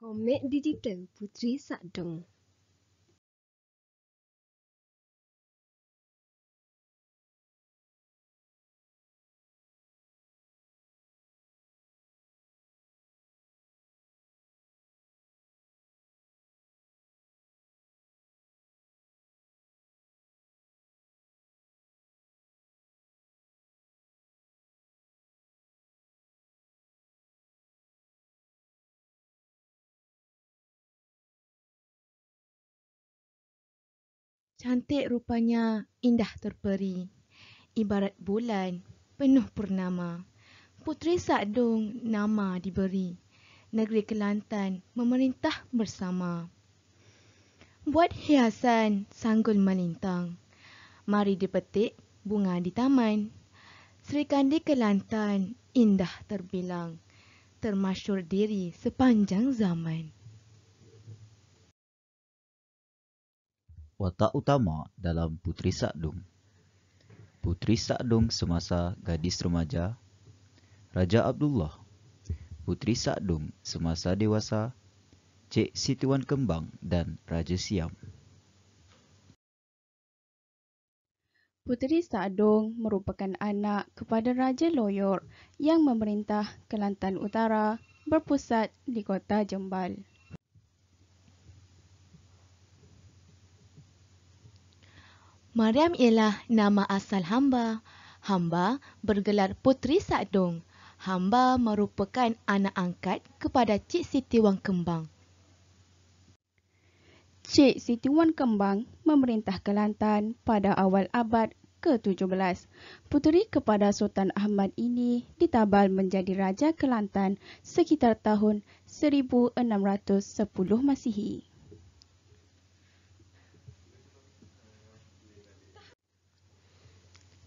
komik digital Putri Sakdong. cantik rupanya indah terperi. Ibarat bulan penuh purnama. Puteri Sa'dung nama diberi. Negeri Kelantan memerintah bersama. Buat hiasan sanggul melintang. Mari dipetik bunga di taman. Sri Kandi Kelantan indah terbilang. Termasyur diri sepanjang zaman. watak utama dalam Putri Sa'dung. Putri Sa'dung semasa gadis remaja Raja Abdullah. Putri Sa'dung semasa dewasa Cik Situan Kembang dan Raja Siam. Puteri Sa'dung merupakan anak kepada Raja Loyor yang memerintah Kelantan Utara berpusat di Kota Jembal. Maryam ialah nama asal hamba. Hamba bergelar Puteri Sa'dong. Hamba merupakan anak angkat kepada Cik Siti Wang Kembang. Cik Siti Wang Kembang memerintah Kelantan pada awal abad ke-17. Puteri kepada Sultan Ahmad ini ditabal menjadi Raja Kelantan sekitar tahun 1610 Masihi.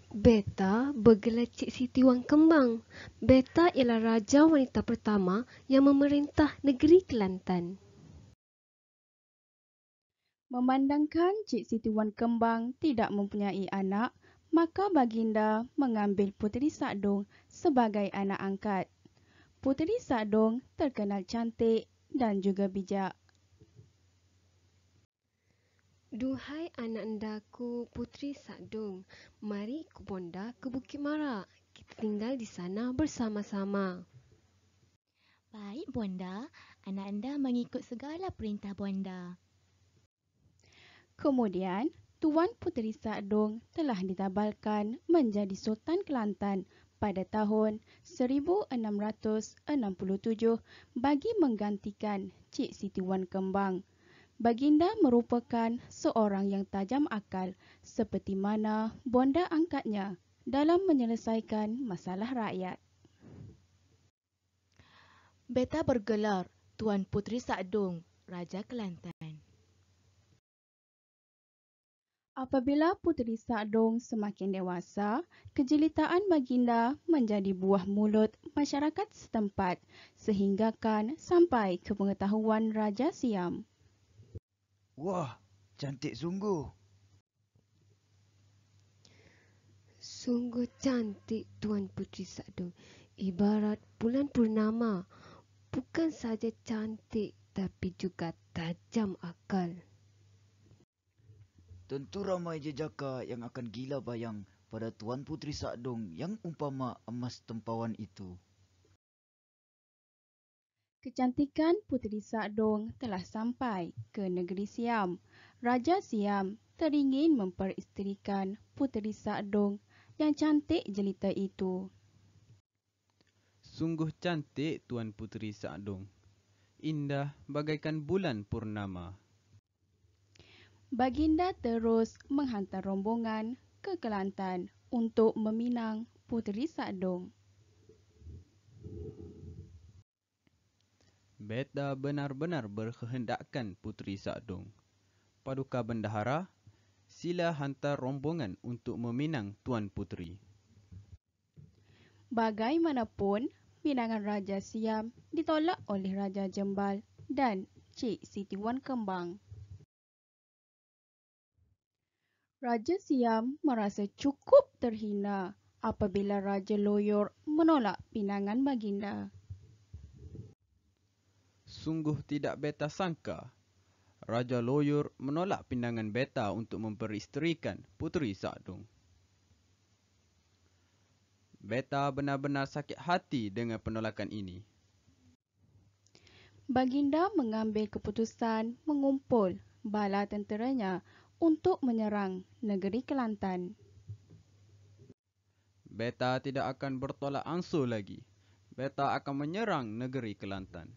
Beta bergelecek Siti Wang Kembang. Beta ialah raja wanita pertama yang memerintah negeri Kelantan. Memandangkan Cik Siti Wan Kembang tidak mempunyai anak, maka baginda mengambil Puteri Sadong sebagai anak angkat. Puteri Sadong terkenal cantik dan juga bijak. Duhai anak-andaku Putri Sadong, mari ku bonda ke Bukit Mara. Kita tinggal di sana bersama-sama. Baik, bonda. Anak anda mengikut segala perintah bonda. Kemudian, Tuan Puteri Sadong telah ditabalkan menjadi Sultan Kelantan pada tahun 1667 bagi menggantikan Cik Siti Wan Kembang. Baginda merupakan seorang yang tajam akal seperti mana bonda angkatnya dalam menyelesaikan masalah rakyat. Beta bergelar Tuan Putri Sa'dung, Raja Kelantan. Apabila Putri Sa'dung semakin dewasa, kejelitaan baginda menjadi buah mulut masyarakat setempat sehinggakan sampai ke pengetahuan Raja Siam. Wah, cantik sungguh. Sungguh cantik Tuan Puteri Sadu. Ibarat bulan purnama. Bukan saja cantik tapi juga tajam akal. Tentu ramai jejaka yang akan gila bayang pada Tuan Puteri Sadung yang umpama emas tempawan itu. Kecantikan Puteri Sadong telah sampai ke negeri Siam. Raja Siam teringin memperisterikan Puteri Sadong yang cantik jelita itu. Sungguh cantik Tuan Puteri Sadong, Indah bagaikan bulan purnama. Baginda terus menghantar rombongan ke Kelantan untuk meminang Puteri Sadong. Beta benar-benar berkehendakkan Puteri Sa'dong. Paduka Bendahara, sila hantar rombongan untuk meminang Tuan Puteri. Bagaimanapun, pinangan Raja Siam ditolak oleh Raja Jembal dan Cik Siti Wan Kembang. Raja Siam merasa cukup terhina apabila Raja Loyor menolak pinangan baginda sungguh tidak beta sangka. Raja Loyur menolak pindangan beta untuk memperisterikan puteri Sa'dung. Beta benar-benar sakit hati dengan penolakan ini. Baginda mengambil keputusan mengumpul bala tenteranya untuk menyerang negeri Kelantan. Beta tidak akan bertolak ansur lagi. Beta akan menyerang negeri Kelantan.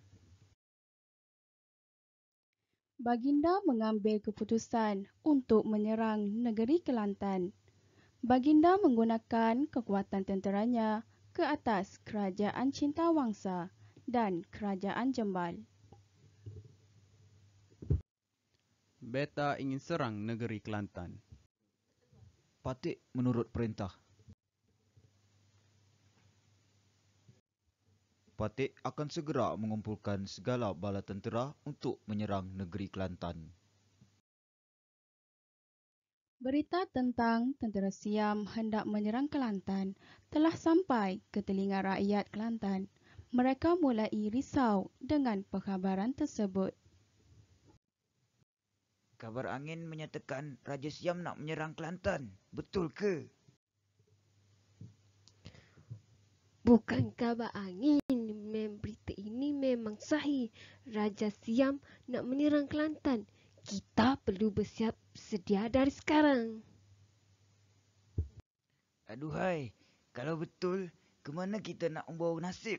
Baginda mengambil keputusan untuk menyerang negeri Kelantan. Baginda menggunakan kekuatan tenteranya ke atas Kerajaan Cinta Wangsa dan Kerajaan Jembal. Beta ingin serang negeri Kelantan. Patik menurut perintah Patik akan segera mengumpulkan segala bala tentera untuk menyerang negeri Kelantan. Berita tentang tentera Siam hendak menyerang Kelantan telah sampai ke telinga rakyat Kelantan. Mereka mulai risau dengan perkhabaran tersebut. Kabar angin menyatakan Raja Siam nak menyerang Kelantan. Betul ke? Bukan kabar angin, mem berita ini memang sahih. Raja Siam nak menyerang Kelantan. Kita perlu bersiap sedia dari sekarang. Aduhai, kalau betul, ke mana kita nak membawa nasib?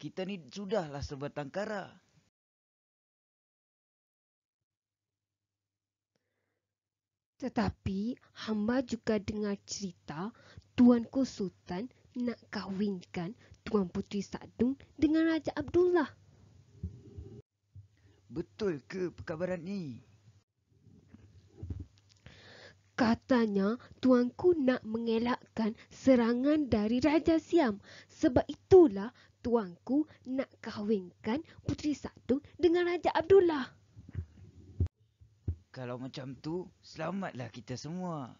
Kita ni sudahlah sebatang kara. Tetapi, hamba juga dengar cerita Tuanku Sultan nak kahwinkan Tuan Puteri Sadung dengan Raja Abdullah. Betul ke perkabaran ni? Katanya tuanku nak mengelakkan serangan dari Raja Siam. Sebab itulah tuanku nak kahwinkan Puteri Sadung dengan Raja Abdullah. Kalau macam tu, selamatlah kita semua.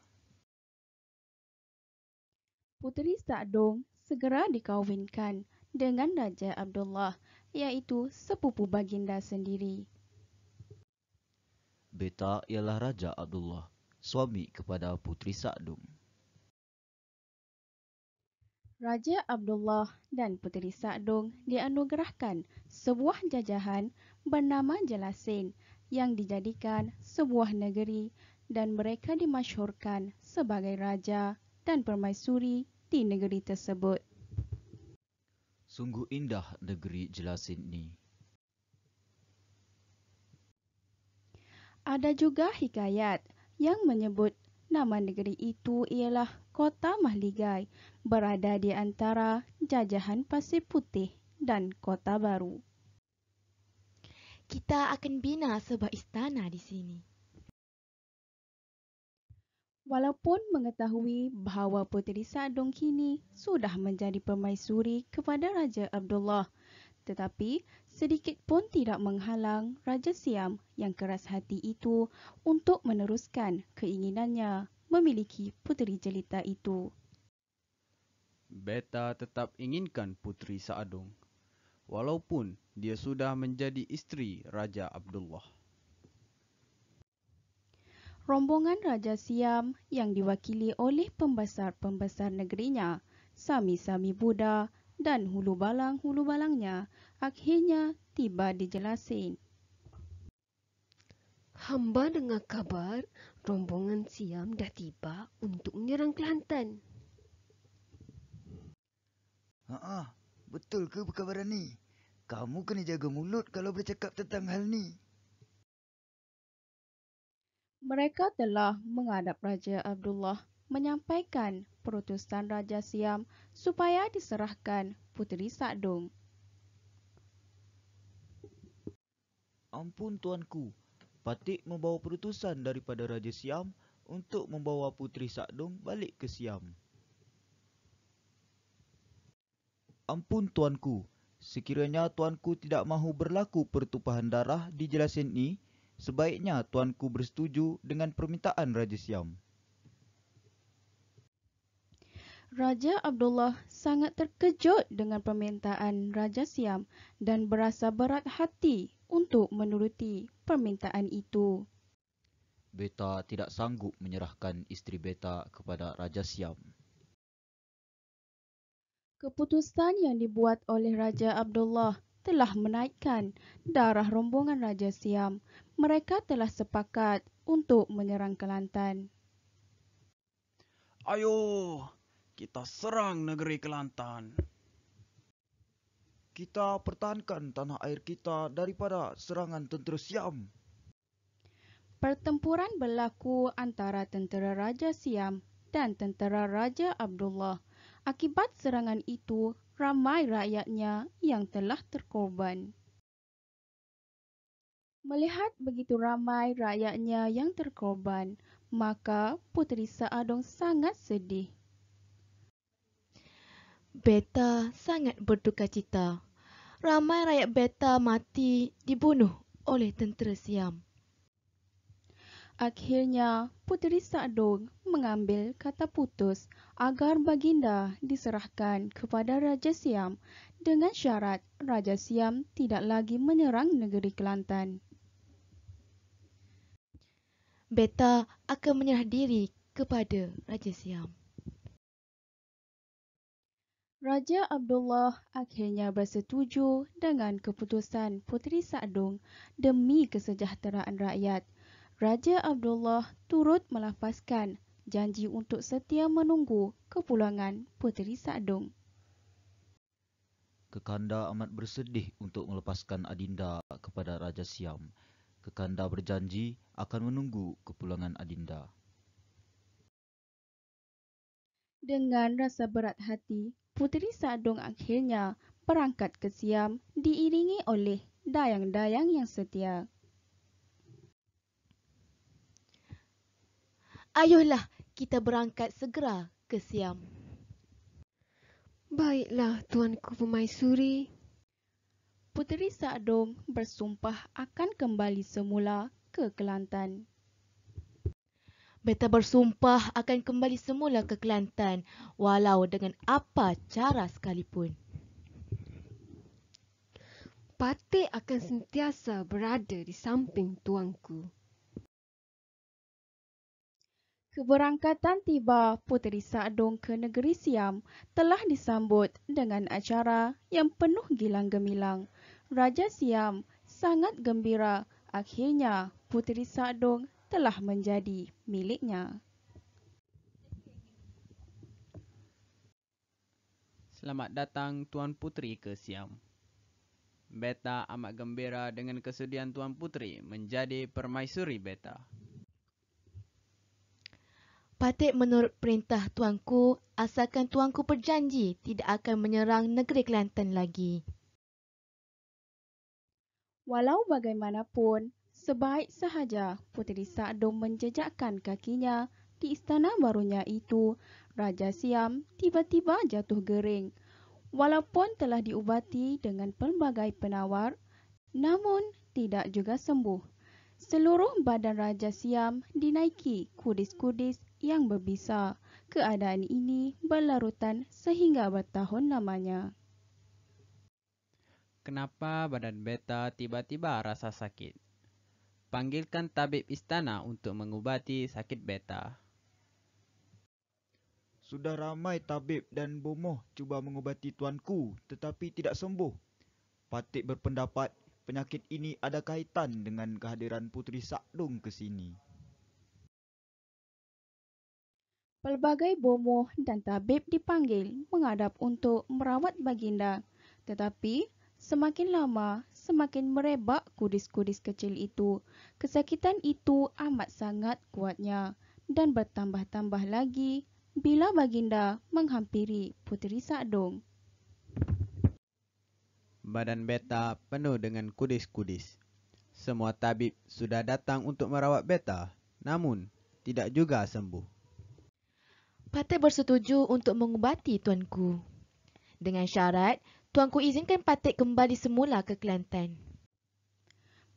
Puteri Sa'dong segera dikawinkan dengan Raja Abdullah iaitu sepupu baginda sendiri. Beta ialah Raja Abdullah, suami kepada Puteri Sa'dong. Raja Abdullah dan Puteri Sa'dong dianugerahkan sebuah jajahan bernama Jelasin yang dijadikan sebuah negeri dan mereka dimasyhurkan sebagai raja dan permaisuri di negeri tersebut. Sungguh indah negeri Jelas ini. Ada juga hikayat yang menyebut nama negeri itu ialah Kota Mahligai berada di antara jajahan Pasir Putih dan Kota Baru. Kita akan bina sebuah istana di sini. Walaupun mengetahui bahawa Puteri Sadong kini sudah menjadi permaisuri kepada Raja Abdullah, tetapi sedikit pun tidak menghalang Raja Siam yang keras hati itu untuk meneruskan keinginannya memiliki puteri jelita itu. Beta tetap inginkan Puteri Saadong walaupun dia sudah menjadi isteri Raja Abdullah rombongan Raja Siam yang diwakili oleh pembesar-pembesar negerinya, Sami-Sami Buddha dan Hulu Balang-Hulu Balangnya, akhirnya tiba di Jelasin. Hamba dengar kabar rombongan Siam dah tiba untuk menyerang Kelantan. Ah, betul ke perkabaran ni? Kamu kena jaga mulut kalau bercakap tentang hal ni. Mereka telah menghadap Raja Abdullah menyampaikan perutusan Raja Siam supaya diserahkan Puteri Sa'dung. Ampun tuanku, Patik membawa perutusan daripada Raja Siam untuk membawa Puteri Sa'dung balik ke Siam. Ampun tuanku, sekiranya tuanku tidak mahu berlaku pertumpahan darah di jelasin ini, sebaiknya tuanku bersetuju dengan permintaan Raja Siam. Raja Abdullah sangat terkejut dengan permintaan Raja Siam dan berasa berat hati untuk menuruti permintaan itu. Beta tidak sanggup menyerahkan isteri Beta kepada Raja Siam. Keputusan yang dibuat oleh Raja Abdullah telah menaikkan darah rombongan Raja Siam. Mereka telah sepakat untuk menyerang Kelantan. Ayo, kita serang negeri Kelantan. Kita pertahankan tanah air kita daripada serangan tentera Siam. Pertempuran berlaku antara tentera Raja Siam dan tentera Raja Abdullah. Akibat serangan itu, ramai rakyatnya yang telah terkorban. Melihat begitu ramai rakyatnya yang terkorban, maka Puteri Saadong sangat sedih. Beta sangat berduka cita. Ramai rakyat Beta mati dibunuh oleh tentera Siam. Akhirnya, Puteri Sa'dong mengambil kata putus agar baginda diserahkan kepada Raja Siam dengan syarat Raja Siam tidak lagi menyerang negeri Kelantan. Beta akan menyerah diri kepada Raja Siam. Raja Abdullah akhirnya bersetuju dengan keputusan Puteri Sa'dong demi kesejahteraan rakyat. Raja Abdullah turut melafazkan janji untuk setia menunggu kepulangan Puteri Sadong. Kekanda amat bersedih untuk melepaskan Adinda kepada Raja Siam. Kekanda berjanji akan menunggu kepulangan Adinda. Dengan rasa berat hati, Puteri Sadong akhirnya perangkat ke Siam diiringi oleh dayang-dayang yang setia. Ayolah, kita berangkat segera ke Siam. Baiklah, Tuanku Pemaisuri. Puteri Sa'dong bersumpah akan kembali semula ke Kelantan. Beta bersumpah akan kembali semula ke Kelantan walau dengan apa cara sekalipun. Patik akan sentiasa berada di samping tuanku. Keberangkatan tiba Puteri Sa'adong ke negeri Siam telah disambut dengan acara yang penuh gilang gemilang. Raja Siam sangat gembira akhirnya Puteri Sa'adong telah menjadi miliknya. Selamat datang Tuan Puteri ke Siam. Beta amat gembira dengan kesudian Tuan Puteri menjadi permaisuri Beta. Patik menurut perintah tuanku, asalkan tuanku berjanji tidak akan menyerang negeri Kelantan lagi. Walau bagaimanapun, sebaik sahaja Puteri Sa'adong menjejakkan kakinya di istana barunya itu, Raja Siam tiba-tiba jatuh gering. Walaupun telah diubati dengan pelbagai penawar, namun tidak juga sembuh. Seluruh badan Raja Siam dinaiki kudis-kudis yang berbisa. Keadaan ini berlarutan sehingga bertahun namanya. Kenapa badan beta tiba-tiba rasa sakit? Panggilkan tabib istana untuk mengubati sakit beta. Sudah ramai tabib dan bomoh cuba mengubati tuanku tetapi tidak sembuh. Patik berpendapat penyakit ini ada kaitan dengan kehadiran Putri Sakdung ke sini. pelbagai bomoh dan tabib dipanggil menghadap untuk merawat baginda. Tetapi, semakin lama, semakin merebak kudis-kudis kecil itu. Kesakitan itu amat sangat kuatnya dan bertambah-tambah lagi bila baginda menghampiri Puteri Sa'dong. Badan Beta penuh dengan kudis-kudis. Semua tabib sudah datang untuk merawat Beta, namun tidak juga sembuh. Patut bersetuju untuk mengubati tuanku. Dengan syarat, tuanku izinkan Patut kembali semula ke Kelantan.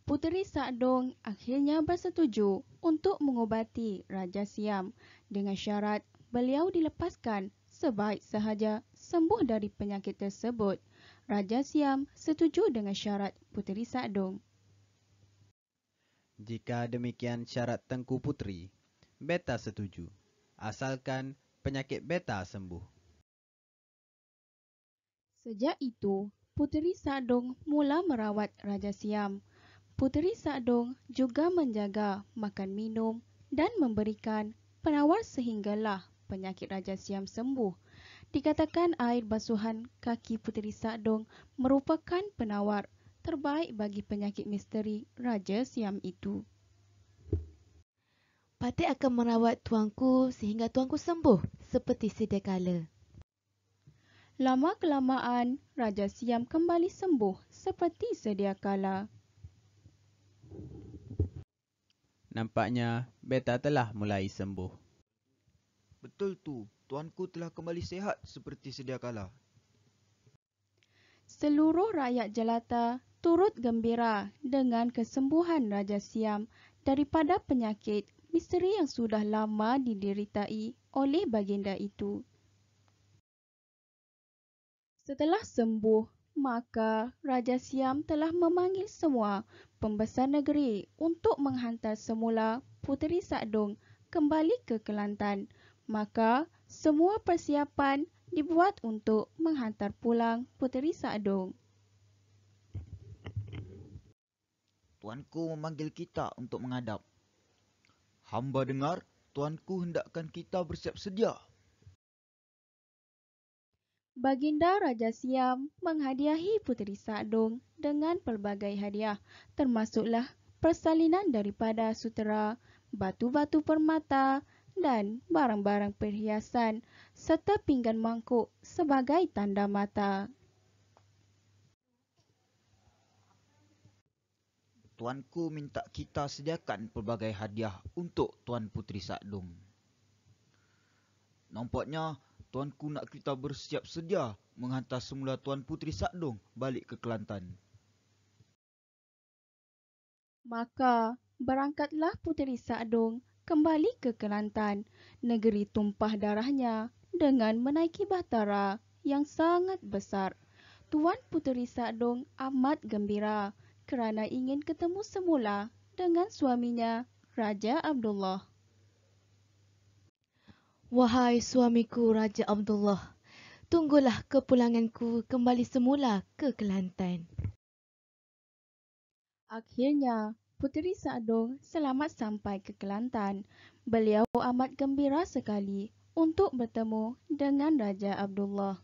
Puteri Sadong akhirnya bersetuju untuk mengubati Raja Siam dengan syarat beliau dilepaskan sebaik sahaja sembuh dari penyakit tersebut. Raja Siam setuju dengan syarat Puteri sadong. Jika demikian syarat Tengku Puteri, Beta setuju. Asalkan penyakit beta sembuh. Sejak itu, Puteri Sadong mula merawat Raja Siam. Puteri Sadong juga menjaga makan minum dan memberikan penawar sehinggalah penyakit Raja Siam sembuh. Dikatakan air basuhan kaki Puteri Sadong merupakan penawar terbaik bagi penyakit misteri Raja Siam itu. Patik akan merawat tuanku sehingga tuanku sembuh seperti sedia kala. Lama kelamaan, Raja Siam kembali sembuh seperti sedia kala. Nampaknya Beta telah mulai sembuh. Betul tu, tuanku telah kembali sehat seperti sedia kala. Seluruh rakyat jelata turut gembira dengan kesembuhan Raja Siam daripada penyakit misteri yang sudah lama dideritai oleh baginda itu. Setelah sembuh, maka Raja Siam telah memanggil semua pembesar negeri untuk menghantar semula Puteri Sa'dong kembali ke Kelantan. Maka semua persiapan dibuat untuk menghantar pulang Puteri Sa'dong. Tuanku memanggil kita untuk menghadap. Hamba dengar, tuanku hendakkan kita bersiap sedia. Baginda Raja Siam menghadiahi Puteri Sadong dengan pelbagai hadiah, termasuklah persalinan daripada sutera, batu-batu permata dan barang-barang perhiasan serta pinggan mangkuk sebagai tanda mata. tuanku minta kita sediakan pelbagai hadiah untuk Tuan Putri Sa'dum. Nampaknya tuanku nak kita bersiap sedia menghantar semula Tuan Putri Sa'dum balik ke Kelantan. Maka berangkatlah Puteri Sa'dum kembali ke Kelantan, negeri tumpah darahnya dengan menaiki bahtera yang sangat besar. Tuan Puteri Sadong amat gembira kerana ingin ketemu semula dengan suaminya, Raja Abdullah. Wahai suamiku Raja Abdullah, tunggulah kepulanganku kembali semula ke Kelantan. Akhirnya, Puteri Sa'dong selamat sampai ke Kelantan. Beliau amat gembira sekali untuk bertemu dengan Raja Abdullah.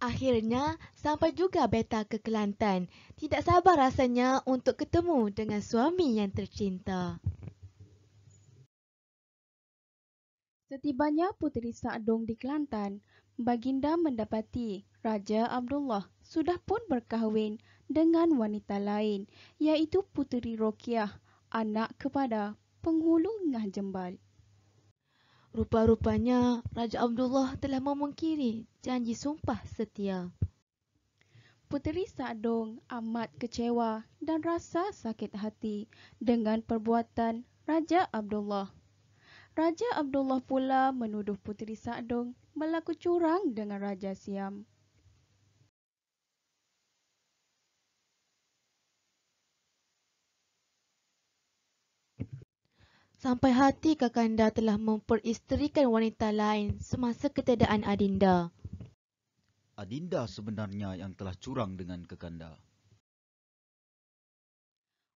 Akhirnya, sampai juga beta ke Kelantan. Tidak sabar rasanya untuk ketemu dengan suami yang tercinta. Setibanya Puteri Saadong di Kelantan, Baginda mendapati Raja Abdullah sudah pun berkahwin dengan wanita lain, iaitu Puteri Rokiah, anak kepada penghulu Ngah Jembal. Rupa-rupanya Raja Abdullah telah memungkiri janji sumpah setia. Puteri Sa'dong amat kecewa dan rasa sakit hati dengan perbuatan Raja Abdullah. Raja Abdullah pula menuduh Puteri Sa'dong berlaku curang dengan Raja Siam. sampai hati kakanda telah memperisterikan wanita lain semasa ketiadaan Adinda. Adinda sebenarnya yang telah curang dengan kakanda.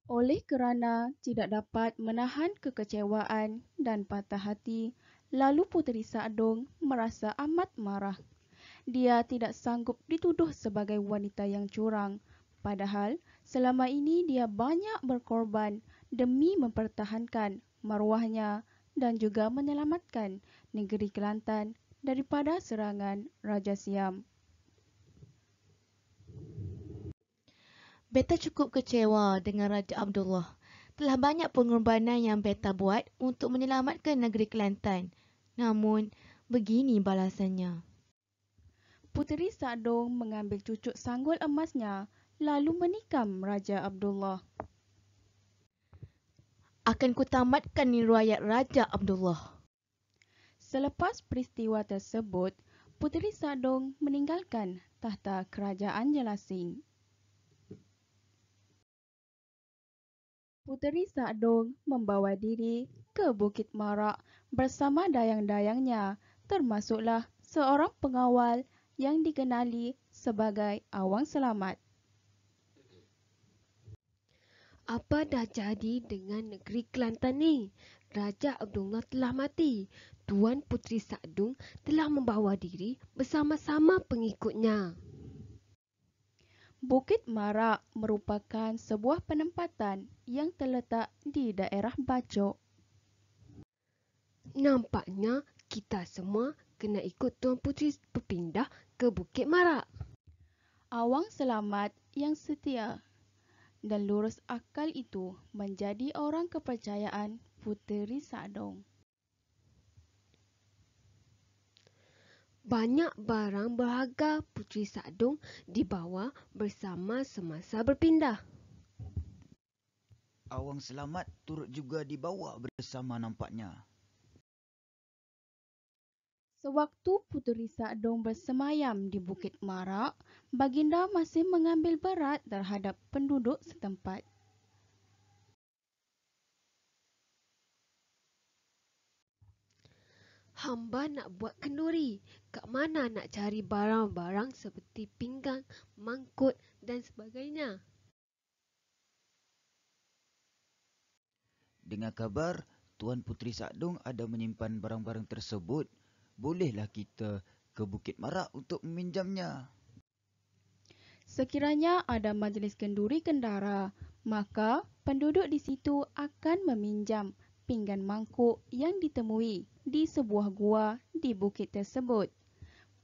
Oleh kerana tidak dapat menahan kekecewaan dan patah hati, lalu Puteri Sadong merasa amat marah. Dia tidak sanggup dituduh sebagai wanita yang curang, padahal selama ini dia banyak berkorban demi mempertahankan maruahnya dan juga menyelamatkan negeri Kelantan daripada serangan Raja Siam. Beta cukup kecewa dengan Raja Abdullah. Telah banyak pengorbanan yang Beta buat untuk menyelamatkan negeri Kelantan. Namun, begini balasannya. Puteri Sadong mengambil cucuk sanggul emasnya lalu menikam Raja Abdullah akan kutamatkan niruayat Raja Abdullah. Selepas peristiwa tersebut, Puteri Sadong meninggalkan tahta kerajaan Jelasin. Puteri Sadong membawa diri ke Bukit Marak bersama dayang-dayangnya, termasuklah seorang pengawal yang dikenali sebagai Awang Selamat. Apa dah jadi dengan negeri Kelantan ni? Raja Abdullah telah mati. Tuan Puteri Sa'dung telah membawa diri bersama-sama pengikutnya. Bukit Marak merupakan sebuah penempatan yang terletak di daerah Bacok. Nampaknya kita semua kena ikut Tuan Puteri berpindah ke Bukit Marak. Awang selamat yang setia dan lurus akal itu menjadi orang kepercayaan Puteri Sadong. Banyak barang berharga Puteri Sadong dibawa bersama semasa berpindah. Awang selamat turut juga dibawa bersama nampaknya. Sewaktu Puteri Sa'dong bersemayam di Bukit Marak, Baginda masih mengambil berat terhadap penduduk setempat. Hamba nak buat kenduri. Kat mana nak cari barang-barang seperti pinggang, mangkut dan sebagainya? Dengan kabar, Tuan Puteri Sa'dong ada menyimpan barang-barang tersebut bolehlah kita ke Bukit Marak untuk meminjamnya. Sekiranya ada majlis kenduri kendara, maka penduduk di situ akan meminjam pinggan mangkuk yang ditemui di sebuah gua di bukit tersebut.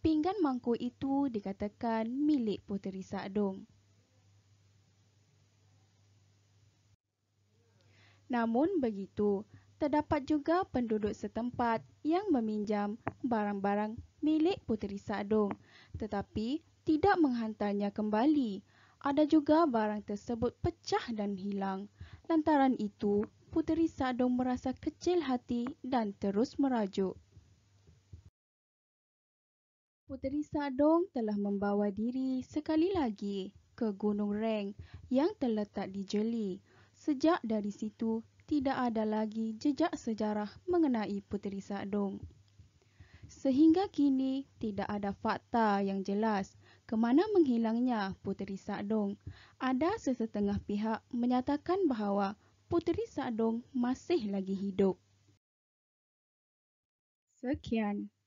Pinggan mangkuk itu dikatakan milik Puteri Sa'dong. Namun begitu, terdapat juga penduduk setempat yang meminjam barang-barang milik Puteri Sadong tetapi tidak menghantarnya kembali. Ada juga barang tersebut pecah dan hilang. Lantaran itu, Puteri Sadong merasa kecil hati dan terus merajuk. Puteri Sadong telah membawa diri sekali lagi ke Gunung Reng yang terletak di Jeli. Sejak dari situ, tidak ada lagi jejak sejarah mengenai Puteri Sadong. Sehingga kini tidak ada fakta yang jelas ke mana menghilangnya Puteri Sadong. Ada sesetengah pihak menyatakan bahawa Puteri Sadong masih lagi hidup. Sekian.